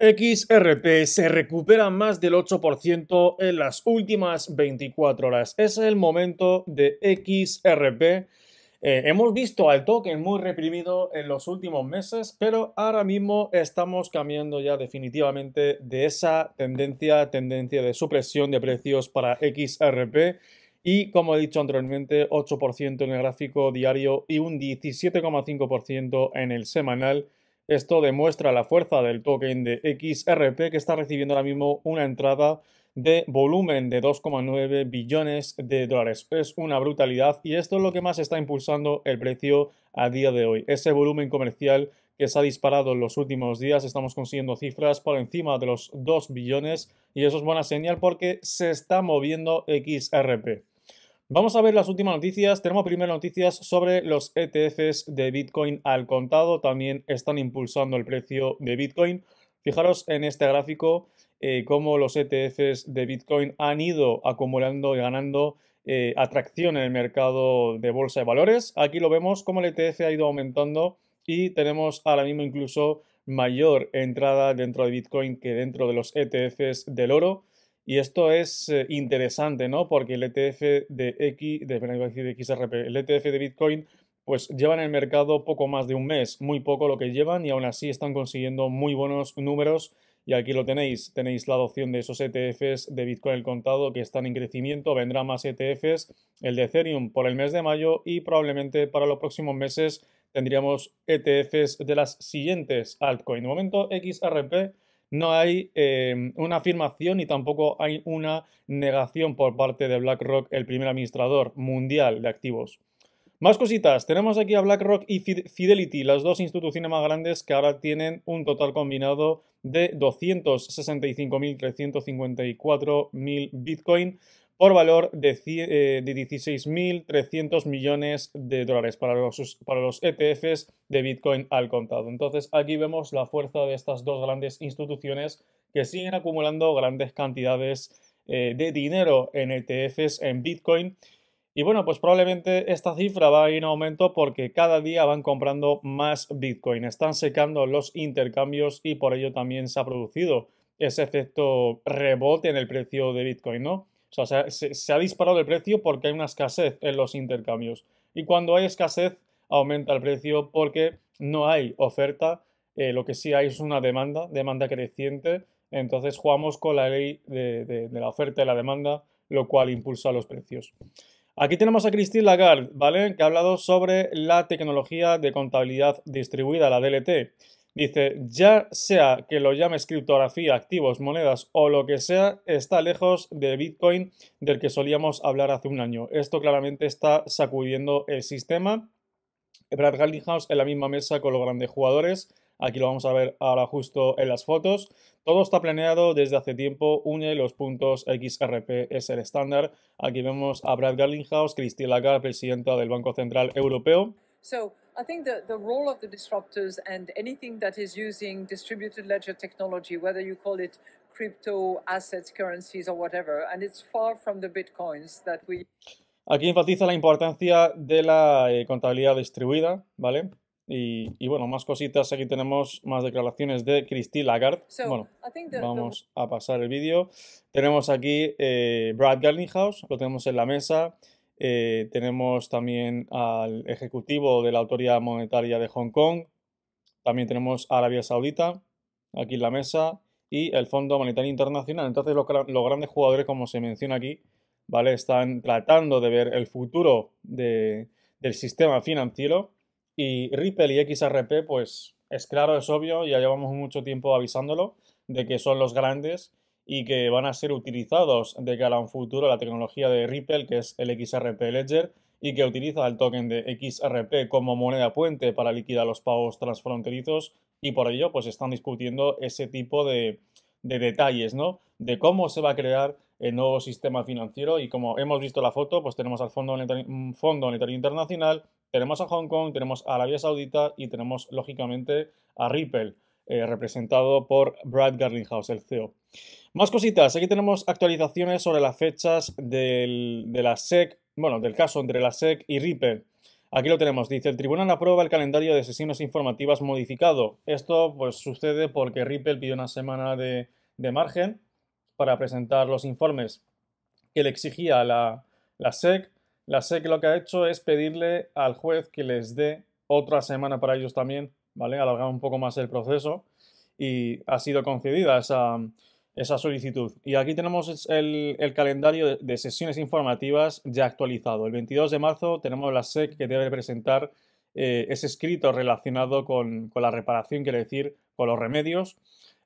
XRP se recupera más del 8% en las últimas 24 horas. es el momento de XRP. Eh, hemos visto al token muy reprimido en los últimos meses, pero ahora mismo estamos cambiando ya definitivamente de esa tendencia, tendencia de supresión de precios para XRP y como he dicho anteriormente, 8% en el gráfico diario y un 17,5% en el semanal esto demuestra la fuerza del token de XRP que está recibiendo ahora mismo una entrada de volumen de 2,9 billones de dólares. Es una brutalidad y esto es lo que más está impulsando el precio a día de hoy. Ese volumen comercial que se ha disparado en los últimos días, estamos consiguiendo cifras por encima de los 2 billones y eso es buena señal porque se está moviendo XRP. Vamos a ver las últimas noticias. Tenemos primeras noticias sobre los ETFs de Bitcoin al contado. También están impulsando el precio de Bitcoin. Fijaros en este gráfico eh, cómo los ETFs de Bitcoin han ido acumulando y ganando eh, atracción en el mercado de bolsa de valores. Aquí lo vemos cómo el ETF ha ido aumentando y tenemos ahora mismo incluso mayor entrada dentro de Bitcoin que dentro de los ETFs del oro. Y esto es eh, interesante, ¿no? Porque el ETF de X, de, XRP, el ETF de Bitcoin, pues llevan en el mercado poco más de un mes, muy poco lo que llevan y aún así están consiguiendo muy buenos números. Y aquí lo tenéis, tenéis la adopción de esos ETFs de Bitcoin el contado que están en crecimiento, vendrá más ETFs, el de Ethereum por el mes de mayo y probablemente para los próximos meses tendríamos ETFs de las siguientes altcoins. De momento XRP no hay em, una afirmación y tampoco hay una negación por parte de BlackRock, el primer administrador mundial de activos. Más cositas, tenemos aquí a BlackRock y Fidelity, las dos instituciones más grandes que ahora tienen un total combinado de 265.354.000 Bitcoin por valor de, 16.300 eh, millones de dólares para los, ETFs e de Bitcoin al contado. Entonces aquí vemos la fuerza de estas dos grandes instituciones que siguen acumulando grandes cantidades eh, de dinero en ETFs en Bitcoin. Y bueno, pues probablemente esta cifra va a ir en aumento porque cada día van comprando más Bitcoin. Están secando los intercambios y por ello también se ha producido ese efecto rebote en el precio de Bitcoin, ¿no? O sea, se, ha disparado el precio porque hay una escasez en los intercambios. Y cuando hay escasez, aumenta el precio porque no hay oferta. Eh, lo que sí hay es una demanda, demanda creciente. Entonces jugamos con la ley de, la oferta y la demanda, lo cual impulsa los precios. Aquí tenemos a Christine Lagarde, ¿vale? Que ha hablado sobre la tecnología de contabilidad distribuida, la DLT. Dice, ya sea que lo llames criptografía, activos, monedas o lo que sea, está lejos de Bitcoin del que solíamos hablar hace un año. Esto claramente está sacudiendo el sistema. Brad Gallinghouse en la misma mesa con los grandes jugadores. Aquí lo vamos a ver ahora justo en las fotos. Todo está planeado desde hace tiempo. Une los puntos XRP es el estándar. Aquí vemos a Brad Garlinghouse, Cristina Lagarde, presidenta del Banco Central Europeo. I think that the role of the disruptors and anything that is using distributed ledger technology, whether you call it crypto assets, currencies or whatever, and it's far from the bitcoins that we... Aquí enfatiza la importancia de la eh, contabilidad distribuida, ¿vale? Y, y, bueno, más cositas. Aquí tenemos más declaraciones de Christine Lagarde. So, bueno, the, vamos the... a pasar el vídeo. Tenemos aquí eh, Brad Garlinghouse, lo tenemos en la mesa. Eh, tenemos también al ejecutivo de la Autoridad Monetaria de Hong Kong. También tenemos Arabia Saudita aquí en la mesa y el Fondo Monetario Internacional. Entonces los, grandes jugadores, como se menciona aquí, ¿vale? están tratando de ver el futuro del sistema financiero y Ripple y XRP, pues es claro, es obvio, ya llevamos mucho tiempo avisándolo de que son los grandes y que van a ser utilizados de cara a un futuro la tecnología de Ripple, que es el XRP Ledger, y que utiliza el token de XRP como moneda puente para liquidar los pagos transfronterizos y por ello pues están discutiendo ese tipo de, detalles, ¿no? De cómo se va a crear el nuevo sistema financiero y como hemos visto la foto, pues tenemos al Fondo Fondo Monetario Internacional, tenemos a Hong Kong, tenemos a Arabia Saudita y tenemos lógicamente a Ripple. Eh, representado por Brad Garlinghouse, el CEO. Más cositas, aquí tenemos actualizaciones sobre las fechas del, de la SEC, bueno, del caso entre la SEC y Ripple. Aquí lo tenemos, dice, el tribunal aprueba el calendario de sesiones informativas modificado. Esto pues sucede porque Ripple pidió una semana de, margen para presentar los informes que le exigía la, la SEC. La SEC lo que ha hecho es pedirle al juez que les dé otra semana para ellos también, ¿vale? Alargar un poco más el proceso y ha sido concedida esa, solicitud. Y aquí tenemos el, calendario de, sesiones informativas ya actualizado. El 22 de marzo tenemos la SEC que debe presentar eh, ese escrito relacionado con, la reparación, quiere decir, con los remedios.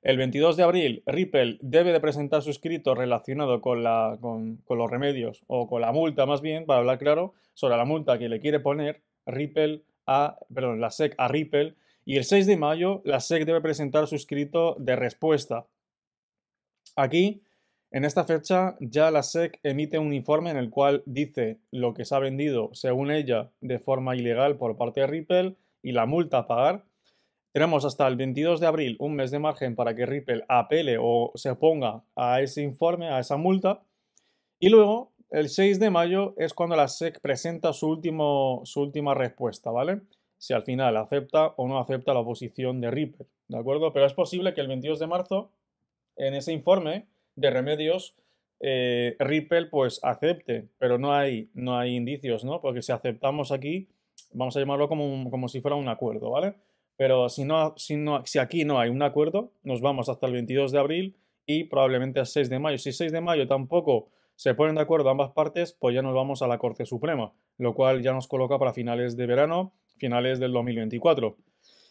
El 22 de abril, Ripple debe de presentar su escrito relacionado con, la, con, con, los remedios o con la multa más bien, para hablar claro, sobre la multa que le quiere poner Ripple perdón, la SEC a Ripple y el 6 de mayo la SEC debe presentar su escrito de respuesta. Aquí, en esta fecha, ya la SEC emite un informe en el cual dice lo que se ha vendido, según ella, de forma ilegal por parte de Ripple y la multa a pagar. Tenemos hasta el 22 de abril un mes de margen para que Ripple apele o se oponga a ese informe, a esa multa. Y luego el 6 de mayo es cuando la SEC presenta su, último, su última respuesta, ¿vale? Si al final acepta o no acepta la posición de Ripple, ¿de acuerdo? Pero es posible que el 22 de marzo, en ese informe de remedios, eh, Ripple pues acepte, pero no hay, no hay indicios, ¿no? Porque si aceptamos aquí, vamos a llamarlo como, si fuera un acuerdo, ¿vale? Pero si, no, si, no, si aquí no hay un acuerdo, nos vamos hasta el 22 de abril y probablemente el 6 de mayo. Si 6 de mayo tampoco se ponen de acuerdo ambas partes, pues ya nos vamos a la Corte Suprema, lo cual ya nos coloca para finales de verano, finales del 2024.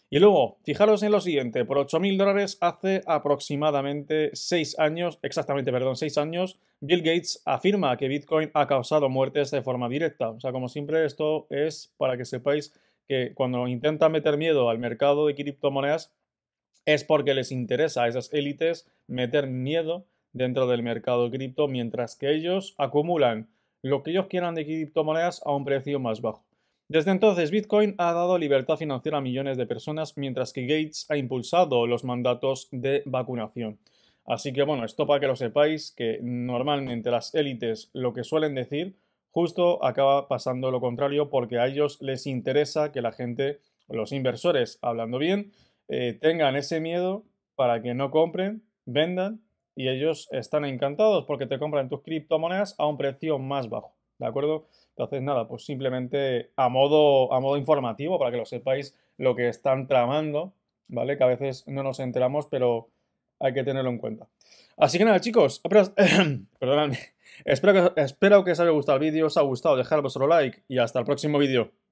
Y luego, fijaros en lo siguiente, por 8.000 dólares hace aproximadamente 6 años, exactamente, perdón, 6 años, Bill Gates afirma que Bitcoin ha causado muertes de forma directa. O sea, como siempre, esto es para que sepáis que cuando intentan meter miedo al mercado de criptomonedas es porque les interesa a esas élites meter miedo dentro del mercado cripto, mientras que ellos acumulan lo que ellos quieran de criptomonedas a un precio más bajo. Desde entonces, Bitcoin ha dado libertad financiera a millones de personas, mientras que Gates ha impulsado los mandatos de vacunación. Así que bueno, esto para que lo sepáis, que normalmente las élites lo que suelen decir, justo acaba pasando lo contrario, porque a ellos les interesa que la gente, los inversores, hablando bien, eh, tengan ese miedo para que no compren, vendan y ellos están encantados porque te compran tus criptomonedas a un precio más bajo, ¿de acuerdo? Entonces, nada, pues simplemente a modo, a modo informativo para que lo sepáis lo que están tramando, ¿vale? Que a veces no nos enteramos, pero hay que tenerlo en cuenta. Así que nada, chicos, perdonadme. Espero que, espero que os haya gustado el vídeo, os ha gustado, dejad vuestro like y hasta el próximo vídeo.